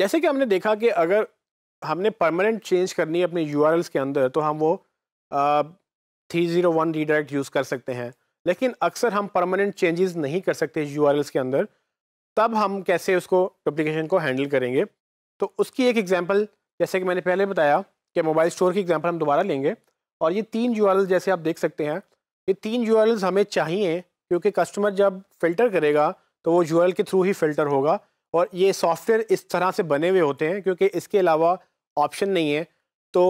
जैसे कि हमने देखा कि अगर हमने परमानेंट चेंज करनी है अपने यू के अंदर तो हम वो three zero one redirect use कर सकते हैं लेकिन अक्सर हम परमानेंट चेंजेस नहीं कर सकते यू के अंदर तब हम कैसे उसको डुप्लीकेशन को हैंडल करेंगे तो उसकी एक एग्जांपल जैसे कि मैंने पहले बताया कि मोबाइल स्टोर की एग्जांपल हम दोबारा लेंगे और ये तीन यू जैसे आप देख सकते हैं ये तीन यू हमें चाहिए क्योंकि कस्टमर जब फ़िल्टर करेगा तो वो यू के थ्रू ही फ़िल्टर होगा और ये सॉफ्टवेयर इस तरह से बने हुए होते हैं क्योंकि इसके अलावा ऑप्शन नहीं है तो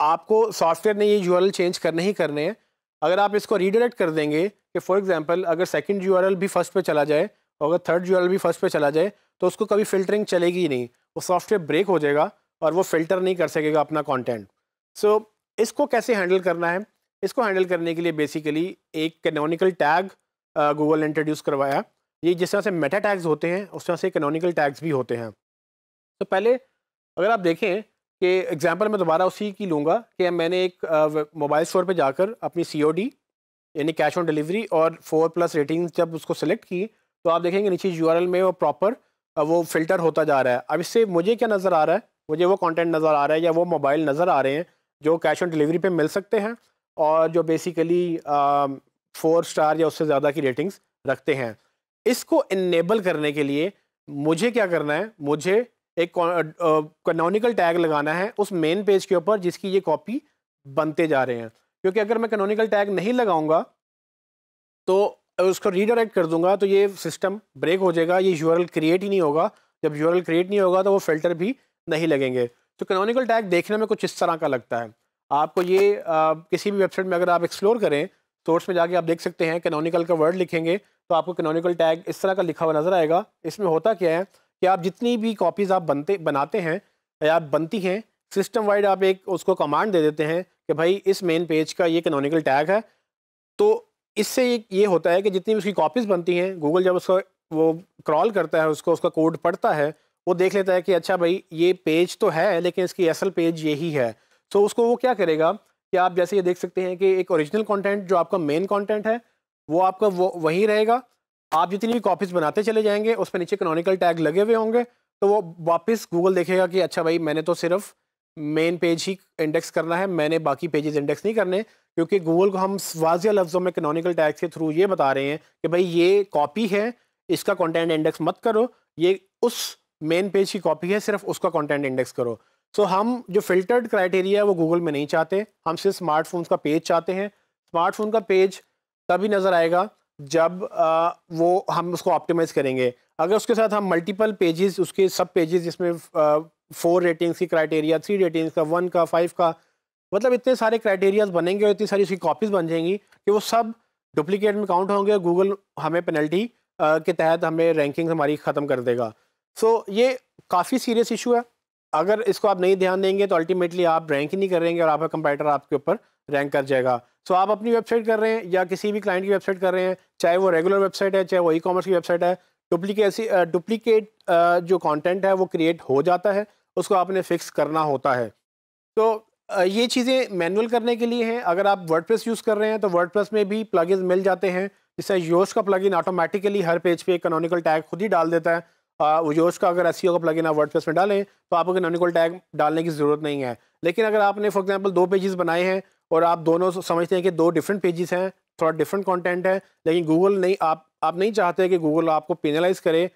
आपको सॉफ्टवेयर ने ये यू चेंज करने ही करने हैं अगर आप इसको रीडायरेक्ट कर देंगे कि फॉर एग्जांपल अगर सेकंड यू भी फर्स्ट पे चला जाए और अगर थर्ड यू भी फर्स्ट पे चला जाए तो उसको कभी फिल्टरिंग चलेगी ही नहीं वो सॉफ्टवेयर ब्रेक हो जाएगा और वो फिल्टर नहीं कर सकेगा अपना कॉन्टेंट सो so, इसको कैसे हैंडल करना है इसको हैंडल करने के लिए बेसिकली एक कैनोनिकल टैग गूगल ने इंट्रोड्यूस करवाया ये जिस तरह से मेटा टैग्स होते हैं उस तरह से इकोनॉमिकल टैग्स भी होते हैं तो पहले अगर आप देखें कि एग्जांपल मैं दोबारा उसी की लूँगा कि मैंने एक मोबाइल स्टोर पे जाकर अपनी सीओडी यानी कैश ऑन डिलीवरी और फोर प्लस रेटिंग जब उसको सेलेक्ट की तो आप देखेंगे नीचे यू में वो प्रॉपर वो फ़िल्टर होता जा रहा है अब इससे मुझे क्या नज़र आ रहा है मुझे वो कंटेंट नज़र आ रहा है या वो मोबाइल नज़र आ रहे हैं जो कैश ऑन डिलीवरी पे मिल सकते हैं और जो बेसिकली फोर स्टार या उससे ज़्यादा की रेटिंग्स रखते हैं इसको इनेबल करने के लिए मुझे क्या करना है मुझे एक कनोनिकल टैग लगाना है उस मेन पेज के ऊपर जिसकी ये कॉपी बनते जा रहे हैं क्योंकि अगर मैं कनोनिकल टैग नहीं लगाऊंगा तो उसको रीडायरेक्ट कर दूंगा तो ये सिस्टम ब्रेक हो जाएगा ये यूरल क्रिएट ही नहीं होगा जब यूरल क्रिएट नहीं होगा तो वो फिल्टर भी नहीं लगेंगे तो कनोनिकल टैग देखने में कुछ इस तरह का लगता है आपको ये आ, किसी भी वेबसाइट में अगर आप एक्सप्लोर करें सोर्स में जाके आप देख सकते हैं कनोनिकल का वर्ड लिखेंगे तो आपको कैनोनिकल टैग इस तरह का लिखा हुआ नज़र आएगा इसमें होता क्या है कि आप जितनी भी कॉपीज़ आप बनते बनाते हैं या आप बनती हैं सिस्टम वाइड आप एक उसको कमांड दे देते हैं कि भाई इस मेन पेज का ये कैनोनिकल टैग है तो इससे ये ये होता है कि जितनी भी उसकी कॉपीज़ बनती हैं गूगल जब उसका वो क्रॉल करता है उसको उसका कोड पढ़ता है वो देख लेता है कि अच्छा भाई ये पेज तो है लेकिन इसकी असल पेज यही है तो उसको वो क्या करेगा कि आप जैसे ये देख सकते हैं कि एक ओरिजिनल कंटेंट जो आपका मेन कंटेंट है वो आपका वो वहीं रहेगा आप जितनी भी कॉपीज़ बनाते चले जाएंगे उस पर नीचे कनोनिकल टैग लगे हुए होंगे तो वो वापस गूगल देखेगा कि अच्छा भाई मैंने तो सिर्फ मेन पेज ही इंडेक्स करना है मैंने बाकी पेजेस इंडेक्स नहीं करने क्योंकि गूगल को हम वाजिया लफ्ज़ों में कनोनिकल टैग्स के थ्रू ये बता रहे हैं कि भाई ये कॉपी है इसका कंटेंट इंडेक्स मत करो ये उस मेन पेज की कॉपी है सिर्फ उसका कंटेंट इंडेक्स करो सो so, हम जो फिल्टर्ड क्राइटेरिया है वो गूगल में नहीं चाहते हम सिर्फ स्मार्टफोन्स का पेज चाहते हैं स्मार्टफोन का पेज तभी नज़र आएगा जब आ, वो हम उसको ऑप्टिमाइज़ करेंगे अगर उसके साथ हम मल्टीपल पेजेस उसके सब पेजेस जिसमें फोर रेटिंग्स की क्राइटेरिया थ्री रेटिंग्स का वन का फाइव का मतलब इतने सारे क्राइटेरियाज बनेंगे और इतनी सारी उसकी कॉपीज़ बन जाएंगी कि वो सब डुप्लीकेट में काउंट होंगे और गूगल हमें पेनल्टी के तहत हमें रैंकिंग हमारी ख़त्म कर देगा सो so, ये काफ़ी सीरियस इशू है अगर इसको आप नहीं ध्यान देंगे तो अल्टीमेटली आप रैंक ही नहीं करेंगे और आपका कंप्यूटर आपके ऊपर रैंक कर जाएगा सो आप अपनी वेबसाइट कर रहे हैं या किसी भी क्लाइंट की वेबसाइट कर रहे हैं चाहे वो रेगुलर वेबसाइट है चाहे वो ई कॉमर्स की वेबसाइट है डुप्लीकेसी डुप्लीकेट जो कंटेंट है वो क्रिएट हो जाता है उसको आपने फिक्स करना होता है तो ये चीज़ें मैनुअल करने के लिए हैं अगर आप वर्ड यूज़ कर रहे हैं तो वर्ड में भी प्लग मिल जाते हैं जिससे योश का प्लगिन ऑटोमेटिकली हर पेज पे कनोनिकल टैग खुद ही डाल देता है वो योश का अगर एस e का प्लगिन आप वर्ड में डालें तो आपको कनोनिकल टैग डालने की ज़रूरत नहीं है लेकिन अगर आपने फॉर एग्जाम्पल दो पेजेस बनाए हैं और आप दोनों समझते हैं कि दो डिफरेंट पेजेस हैं थोड़ा डिफरेंट कंटेंट है लेकिन गूगल नहीं आप आप नहीं चाहते कि गूगल आपको पेनलाइज करे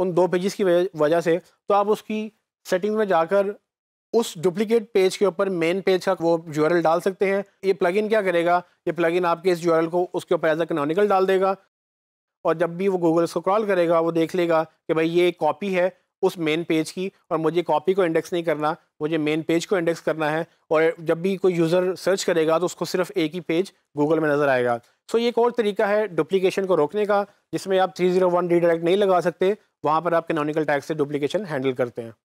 उन दो पेजेस की वजह से तो आप उसकी सेटिंग में जाकर उस डुप्लीकेट पेज के ऊपर मेन पेज का वो यू डाल सकते हैं ये प्लगइन क्या करेगा ये प्लगइन आपके इस यू को उसके ऊपर एज अ कनोनिकल डाल देगा और जब भी वो गूगल इसको क्रॉल करेगा वो देख लेगा कि भाई ये कॉपी है उस मेन पेज की और मुझे कॉपी को इंडेक्स नहीं करना मुझे मेन पेज को इंडेक्स करना है और जब भी कोई यूज़र सर्च करेगा तो उसको सिर्फ एक ही पेज गूगल में नज़र आएगा सो ये एक और तरीका है डुप्लीकेशन को रोकने का जिसमें आप थ्री जीरो वन रीडायरेक्ट नहीं लगा सकते वहाँ पर आप कैनोनिकल टैग से डुप्लीकेशन हैंडल करते हैं